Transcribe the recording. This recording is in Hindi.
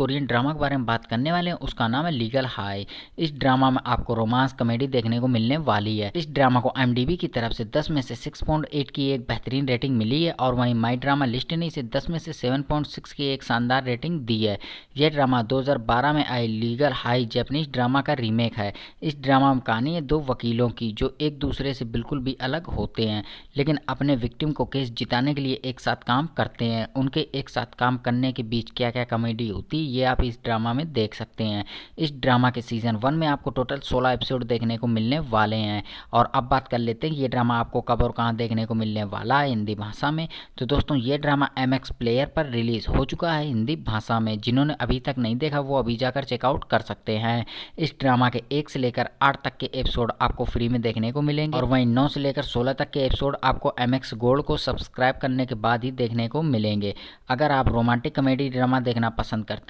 कोरियन ड्रामा के बारे में बात करने वाले हैं उसका नाम है लीगल हाई इस ड्रामा में आपको रोमांस कॉमेडी देखने को मिलने वाली है इस ड्रामा को एम की तरफ से दस में से सिक्स की एक बेहतरीन रेटिंग मिली है और वहीं माई ड्रामा लिस्ट ने इसे दस में से सेवन की एक शानदार रेटिंग दी है यह ड्रामा दो में आई लीगल हाई जैपनीज ड्रामा का रीमेक है इस ड्रामा में कहानी है दो वकीलों की जो एक दूसरे से बिल्कुल भी अलग होते हैं लेकिन अपने विक्टिम को केस जिताने के लिए एक साथ काम करते हैं उनके एक साथ काम करने के बीच क्या क्या कॉमेडी होती ये आप इस ड्रामा में देख सकते हैं इस ड्रामा के सीज़न वन में आपको टोटल सोलह एपिसोड देखने को मिलने वाले हैं और अब बात कर लेते हैं ये ड्रामा आपको कब और कहाँ देखने को मिलने वाला है हिंदी भाषा में तो दोस्तों ये ड्रामा एम प्लेयर पर रिलीज़ हो चुका है हिंदी भाषा में जिन्होंने अभी तक नहीं देखा वो अभी जाकर चेकआउट कर सकते हैं इस ड्रामा के एक से लेकर आठ तक के एपिसोड आपको फ्री में देखने को मिलेंगे और वहीं नौ से लेकर सोलह तक के एपिसोड आपको एम एक्स गोल्ड को सब्सक्राइब करने के बाद ही देखने को मिलेंगे अगर आप रोमांटिक कॉमेडी ड्रामा देखना पसंद करते